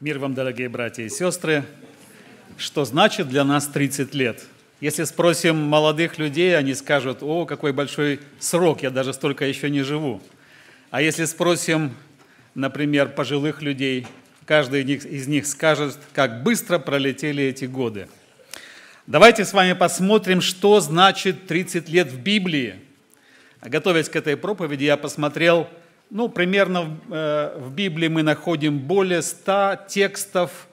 Мир вам, дорогие братья и сестры. Что значит для нас 30 лет? Если спросим молодых людей, они скажут, о, какой большой срок, я даже столько еще не живу. А если спросим, например, пожилых людей, каждый из них скажет, как быстро пролетели эти годы. Давайте с вами посмотрим, что значит 30 лет в Библии. Готовясь к этой проповеди, я посмотрел – ну, примерно э, в Библии мы находим более 100 текстов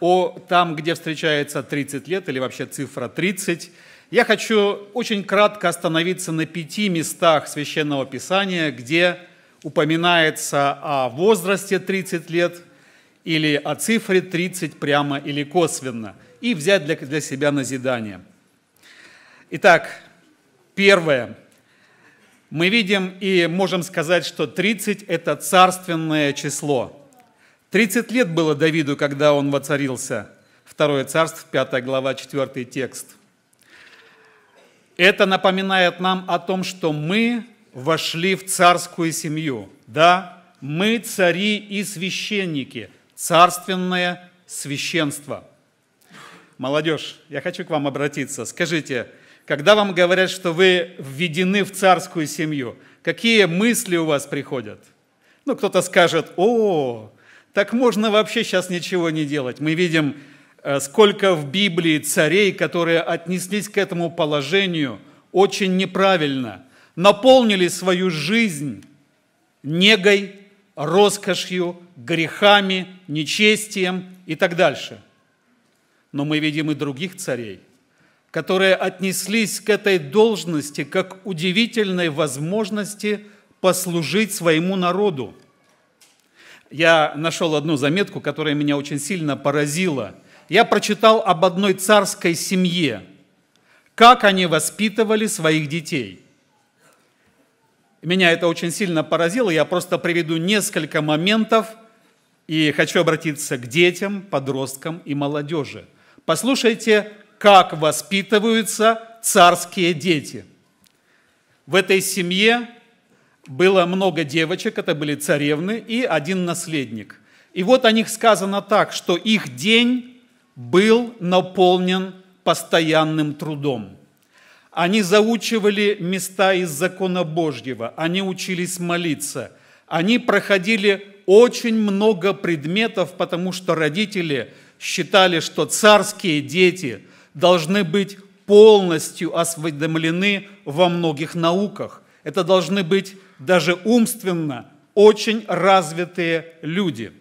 о там, где встречается 30 лет или вообще цифра 30. Я хочу очень кратко остановиться на пяти местах Священного Писания, где упоминается о возрасте 30 лет или о цифре 30 прямо или косвенно, и взять для, для себя назидание. Итак, первое – мы видим и можем сказать, что 30 – это царственное число. 30 лет было Давиду, когда он воцарился. Второе царство, 5 глава, 4 текст. Это напоминает нам о том, что мы вошли в царскую семью. Да, мы цари и священники, царственное священство. Молодежь, я хочу к вам обратиться. Скажите, когда вам говорят, что вы введены в царскую семью, какие мысли у вас приходят? Ну, кто-то скажет, о, так можно вообще сейчас ничего не делать. Мы видим, э, сколько в Библии царей, которые отнеслись к этому положению очень неправильно, наполнили свою жизнь негой, роскошью, грехами, нечестием и так дальше. Но мы видим и других царей – которые отнеслись к этой должности как удивительной возможности послужить своему народу. Я нашел одну заметку, которая меня очень сильно поразила. Я прочитал об одной царской семье, как они воспитывали своих детей. Меня это очень сильно поразило. Я просто приведу несколько моментов и хочу обратиться к детям, подросткам и молодежи. Послушайте, как воспитываются царские дети. В этой семье было много девочек, это были царевны, и один наследник. И вот о них сказано так, что их день был наполнен постоянным трудом. Они заучивали места из закона Божьего, они учились молиться, они проходили очень много предметов, потому что родители считали, что царские дети – должны быть полностью осведомлены во многих науках. Это должны быть даже умственно очень развитые люди.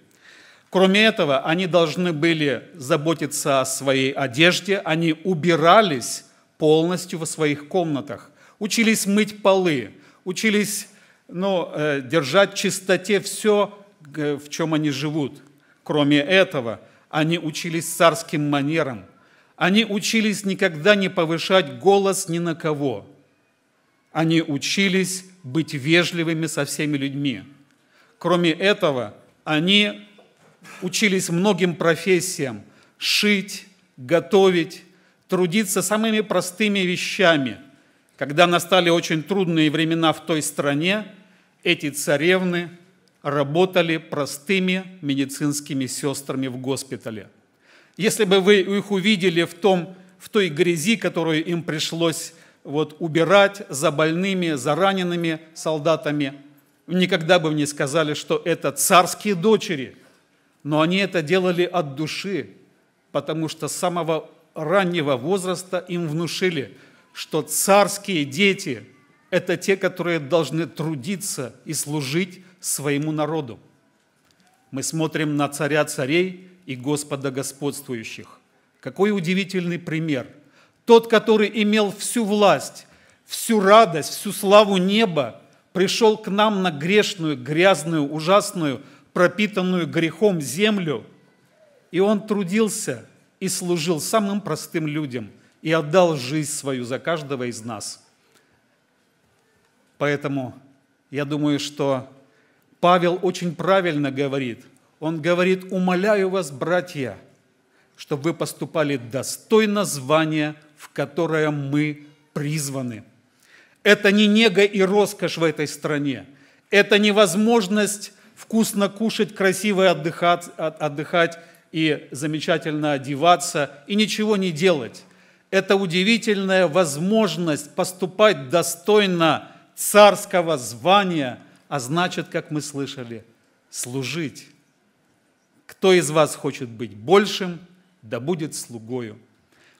Кроме этого, они должны были заботиться о своей одежде, они убирались полностью во своих комнатах, учились мыть полы, учились ну, э, держать в чистоте все, э, в чем они живут. Кроме этого, они учились царским манерам, они учились никогда не повышать голос ни на кого. Они учились быть вежливыми со всеми людьми. Кроме этого, они учились многим профессиям – шить, готовить, трудиться самыми простыми вещами. Когда настали очень трудные времена в той стране, эти царевны работали простыми медицинскими сестрами в госпитале – если бы вы их увидели в, том, в той грязи, которую им пришлось вот, убирать за больными, за ранеными солдатами, никогда бы не сказали, что это царские дочери. Но они это делали от души, потому что с самого раннего возраста им внушили, что царские дети – это те, которые должны трудиться и служить своему народу. Мы смотрим на царя царей, и Господа господствующих. Какой удивительный пример. Тот, который имел всю власть, всю радость, всю славу неба, пришел к нам на грешную, грязную, ужасную, пропитанную грехом землю, и он трудился и служил самым простым людям и отдал жизнь свою за каждого из нас. Поэтому я думаю, что Павел очень правильно говорит – он говорит, умоляю вас, братья, чтобы вы поступали достойно звания, в которое мы призваны. Это не нега и роскошь в этой стране. Это невозможность вкусно кушать, красиво отдыхать, отдыхать и замечательно одеваться и ничего не делать. Это удивительная возможность поступать достойно царского звания, а значит, как мы слышали, служить. Кто из вас хочет быть большим, да будет слугою.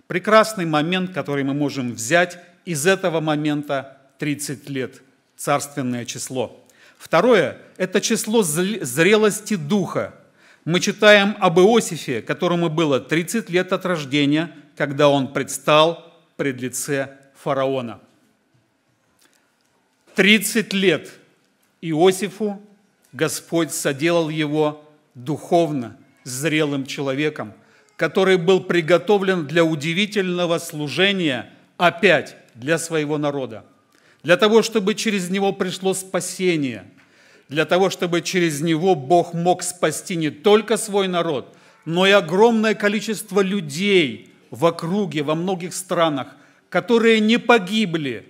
Прекрасный момент, который мы можем взять из этого момента 30 лет, царственное число. Второе – это число зрелости духа. Мы читаем об Иосифе, которому было 30 лет от рождения, когда он предстал пред лице фараона. 30 лет Иосифу Господь соделал его духовно зрелым человеком, который был приготовлен для удивительного служения опять для своего народа, для того, чтобы через него пришло спасение, для того, чтобы через него Бог мог спасти не только свой народ, но и огромное количество людей в округе, во многих странах, которые не погибли,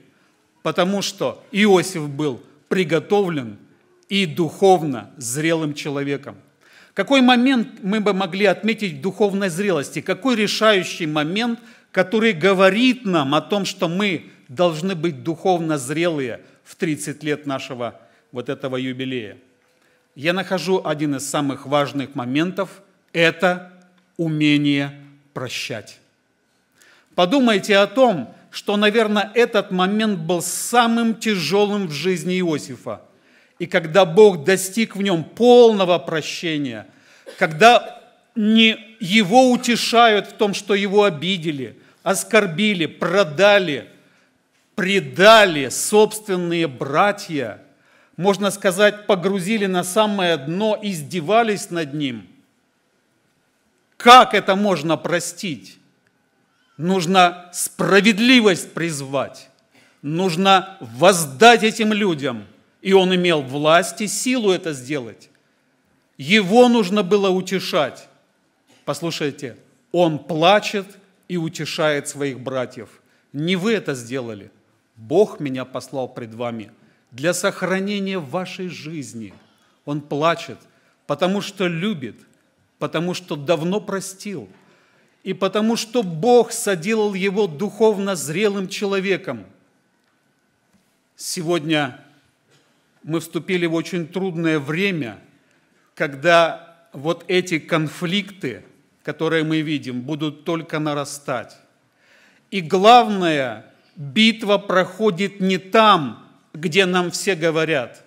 потому что Иосиф был приготовлен и духовно зрелым человеком – какой момент мы бы могли отметить в духовной зрелости? Какой решающий момент, который говорит нам о том, что мы должны быть духовно зрелые в 30 лет нашего вот этого юбилея? Я нахожу один из самых важных моментов – это умение прощать. Подумайте о том, что, наверное, этот момент был самым тяжелым в жизни Иосифа – и когда Бог достиг в нем полного прощения, когда не его утешают в том, что его обидели, оскорбили, продали, предали собственные братья, можно сказать, погрузили на самое дно, издевались над ним. Как это можно простить? Нужно справедливость призвать. Нужно воздать этим людям – и он имел власть и силу это сделать. Его нужно было утешать. Послушайте, он плачет и утешает своих братьев. Не вы это сделали. Бог меня послал пред вами для сохранения вашей жизни. Он плачет, потому что любит, потому что давно простил, и потому что Бог соделал его духовно зрелым человеком. Сегодня мы вступили в очень трудное время, когда вот эти конфликты, которые мы видим, будут только нарастать. И главное, битва проходит не там, где нам все говорят.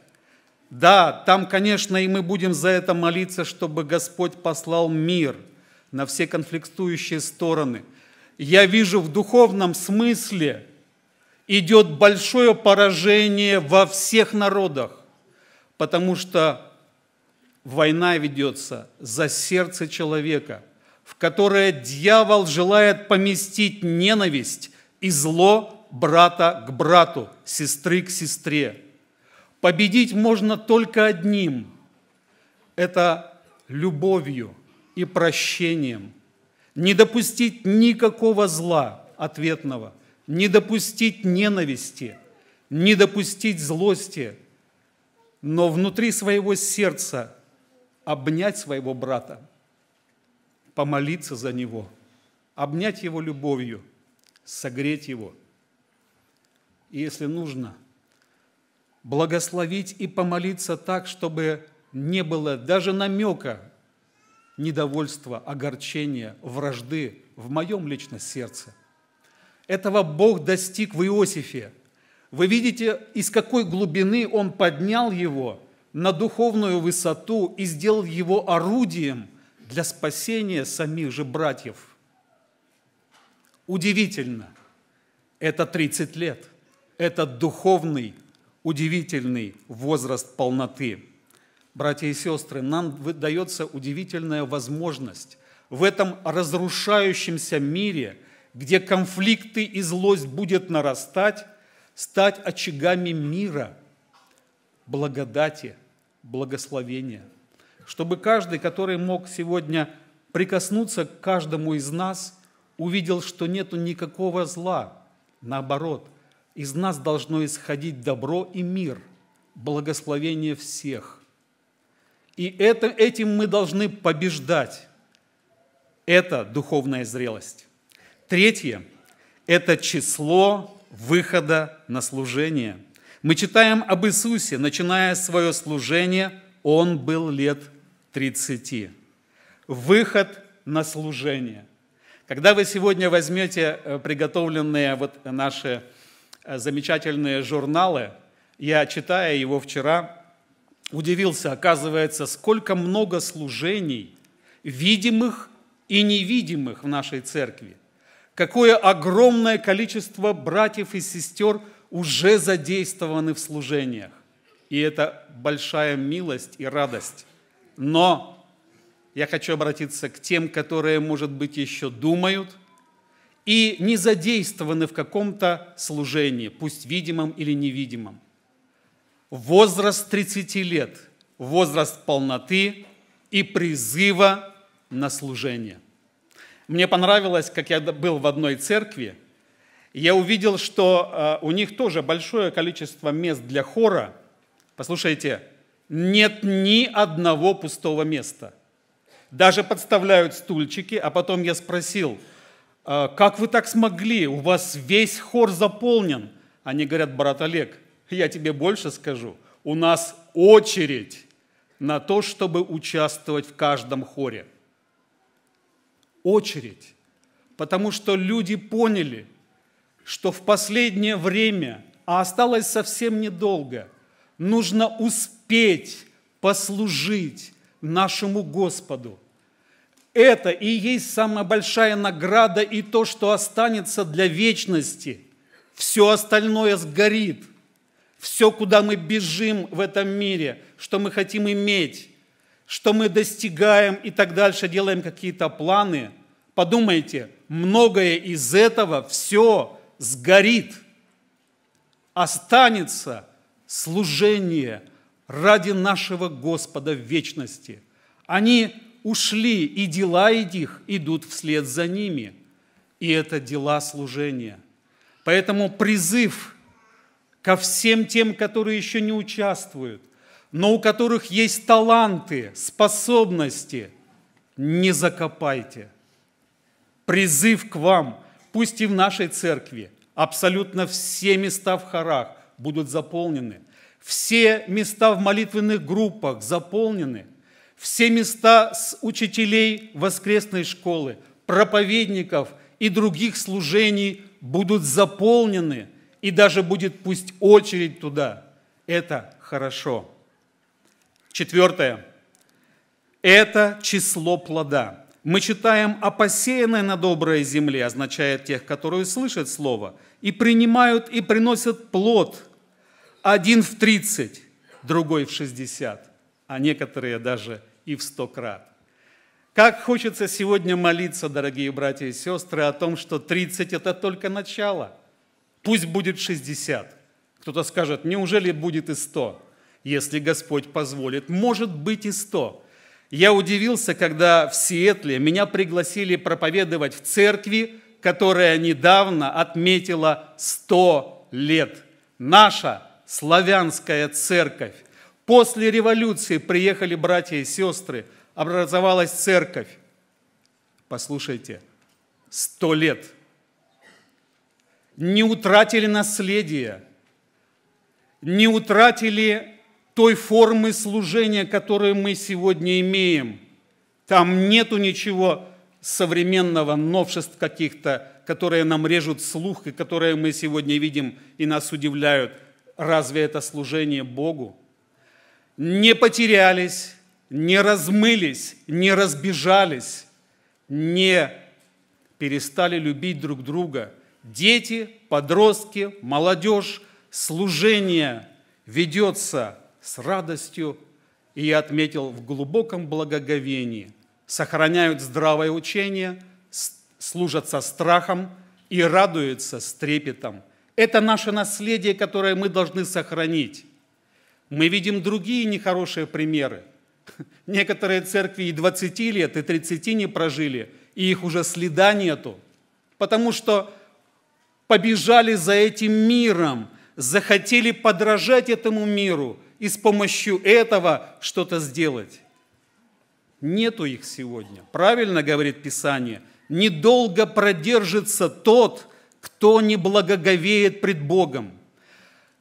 Да, там, конечно, и мы будем за это молиться, чтобы Господь послал мир на все конфликтующие стороны. Я вижу в духовном смысле – идет большое поражение во всех народах, потому что война ведется за сердце человека, в которое дьявол желает поместить ненависть и зло брата к брату, сестры к сестре. Победить можно только одним – это любовью и прощением. Не допустить никакого зла ответного – не допустить ненависти, не допустить злости, но внутри своего сердца обнять своего брата, помолиться за него, обнять его любовью, согреть его. И если нужно, благословить и помолиться так, чтобы не было даже намека недовольства, огорчения, вражды в моем личном сердце. Этого Бог достиг в Иосифе. Вы видите, из какой глубины Он поднял его на духовную высоту и сделал его орудием для спасения самих же братьев. Удивительно. Это 30 лет. Это духовный, удивительный возраст полноты. Братья и сестры, нам дается удивительная возможность в этом разрушающемся мире – где конфликты и злость будет нарастать, стать очагами мира, благодати, благословения. Чтобы каждый, который мог сегодня прикоснуться к каждому из нас, увидел, что нету никакого зла. Наоборот, из нас должно исходить добро и мир, благословение всех. И это, этим мы должны побеждать. Это духовная зрелость. Третье – это число выхода на служение. Мы читаем об Иисусе, начиная свое служение, он был лет 30. Выход на служение. Когда вы сегодня возьмете э, приготовленные вот наши э, замечательные журналы, я, читая его вчера, удивился, оказывается, сколько много служений, видимых и невидимых в нашей церкви какое огромное количество братьев и сестер уже задействованы в служениях. И это большая милость и радость. Но я хочу обратиться к тем, которые, может быть, еще думают и не задействованы в каком-то служении, пусть видимом или невидимом. Возраст 30 лет, возраст полноты и призыва на служение – мне понравилось, как я был в одной церкви, я увидел, что э, у них тоже большое количество мест для хора. Послушайте, нет ни одного пустого места. Даже подставляют стульчики, а потом я спросил, «Э, как вы так смогли, у вас весь хор заполнен. Они говорят, брат Олег, я тебе больше скажу, у нас очередь на то, чтобы участвовать в каждом хоре очередь, потому что люди поняли, что в последнее время, а осталось совсем недолго, нужно успеть послужить нашему Господу. Это и есть самая большая награда и то, что останется для вечности. Все остальное сгорит. Все, куда мы бежим в этом мире, что мы хотим иметь, что мы достигаем и так дальше, делаем какие-то планы, подумайте, многое из этого все сгорит. Останется служение ради нашего Господа в вечности. Они ушли, и дела их идут вслед за ними. И это дела служения. Поэтому призыв ко всем тем, которые еще не участвуют, но у которых есть таланты, способности, не закопайте. Призыв к вам, пусть и в нашей церкви, абсолютно все места в хорах будут заполнены, все места в молитвенных группах заполнены, все места с учителей воскресной школы, проповедников и других служений будут заполнены, и даже будет пусть очередь туда. Это хорошо. Четвертое. Это число плода. Мы читаем о посеянной на доброй земле, означает тех, которые слышат слово, и принимают и приносят плод. Один в тридцать, другой в шестьдесят, а некоторые даже и в сто крат. Как хочется сегодня молиться, дорогие братья и сестры, о том, что 30 – это только начало. Пусть будет 60. Кто-то скажет, неужели будет и 100? если Господь позволит, может быть и сто. Я удивился, когда в Сиэтле меня пригласили проповедовать в церкви, которая недавно отметила сто лет. Наша славянская церковь. После революции приехали братья и сестры, образовалась церковь. Послушайте, сто лет. Не утратили наследие, не утратили той формы служения, которую мы сегодня имеем. Там нету ничего современного, новшеств каких-то, которые нам режут слух и которые мы сегодня видим и нас удивляют. Разве это служение Богу? Не потерялись, не размылись, не разбежались, не перестали любить друг друга. Дети, подростки, молодежь, служение ведется – с радостью, и я отметил в глубоком благоговении, сохраняют здравое учение, служат со страхом и радуются с трепетом. Это наше наследие, которое мы должны сохранить. Мы видим другие нехорошие примеры. Некоторые церкви и 20 лет, и 30 не прожили, и их уже следа нету, потому что побежали за этим миром, захотели подражать этому миру – и с помощью этого что-то сделать. Нету их сегодня. Правильно говорит Писание. Недолго продержится тот, кто не благоговеет пред Богом.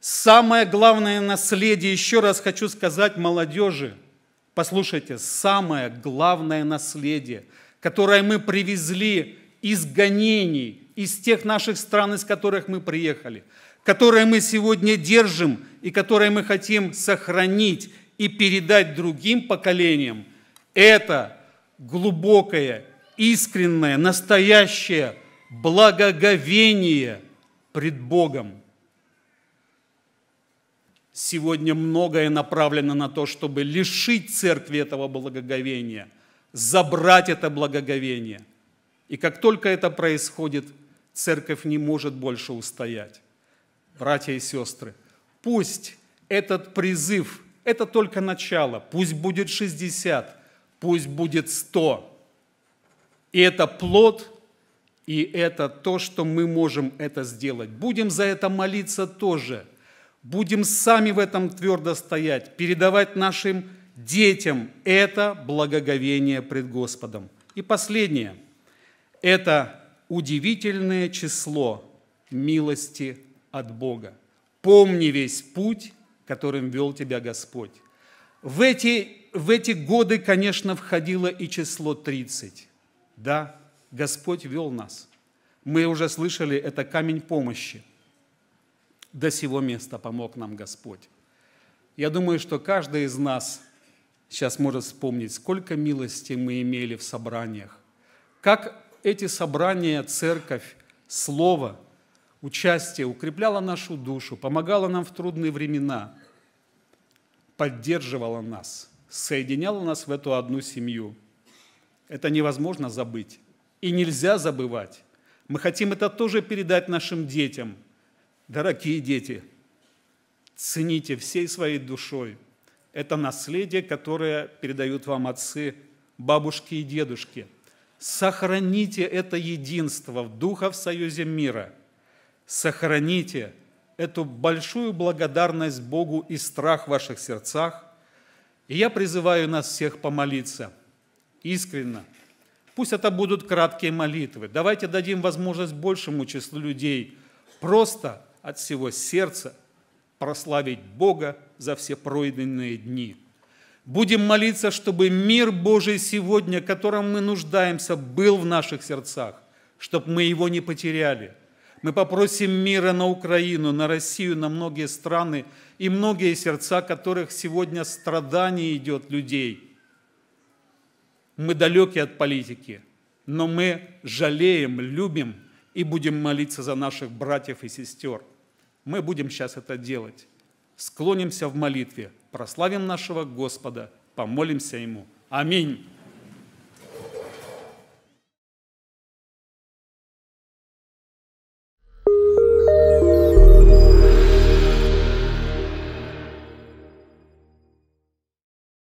Самое главное наследие, еще раз хочу сказать молодежи, послушайте, самое главное наследие, которое мы привезли из гонений, из тех наших стран, из которых мы приехали – которое мы сегодня держим и которое мы хотим сохранить и передать другим поколениям, это глубокое, искреннее, настоящее благоговение пред Богом. Сегодня многое направлено на то, чтобы лишить церкви этого благоговения, забрать это благоговение. И как только это происходит, церковь не может больше устоять братья и сестры, пусть этот призыв, это только начало, пусть будет 60, пусть будет 100. И это плод, и это то, что мы можем это сделать. Будем за это молиться тоже. Будем сами в этом твердо стоять, передавать нашим детям это благоговение пред Господом. И последнее – это удивительное число милости от Бога. Помни весь путь, которым вел тебя Господь. В эти, в эти годы, конечно, входило и число 30. Да, Господь вел нас. Мы уже слышали, это камень помощи. До сего места помог нам Господь. Я думаю, что каждый из нас сейчас может вспомнить, сколько милости мы имели в собраниях. Как эти собрания, церковь, слово – участие укрепляло нашу душу, помогало нам в трудные времена, поддерживало нас, соединяло нас в эту одну семью. Это невозможно забыть и нельзя забывать. Мы хотим это тоже передать нашим детям. Дорогие дети, цените всей своей душой. Это наследие, которое передают вам отцы, бабушки и дедушки. Сохраните это единство в Духа в Союзе мира – сохраните эту большую благодарность Богу и страх в ваших сердцах. И я призываю нас всех помолиться искренно. Пусть это будут краткие молитвы. Давайте дадим возможность большему числу людей просто от всего сердца прославить Бога за все пройденные дни. Будем молиться, чтобы мир Божий сегодня, которым мы нуждаемся, был в наших сердцах, чтобы мы его не потеряли – мы попросим мира на Украину, на Россию, на многие страны и многие сердца, которых сегодня страдание идет людей. Мы далеки от политики, но мы жалеем, любим и будем молиться за наших братьев и сестер. Мы будем сейчас это делать. Склонимся в молитве, прославим нашего Господа, помолимся Ему. Аминь.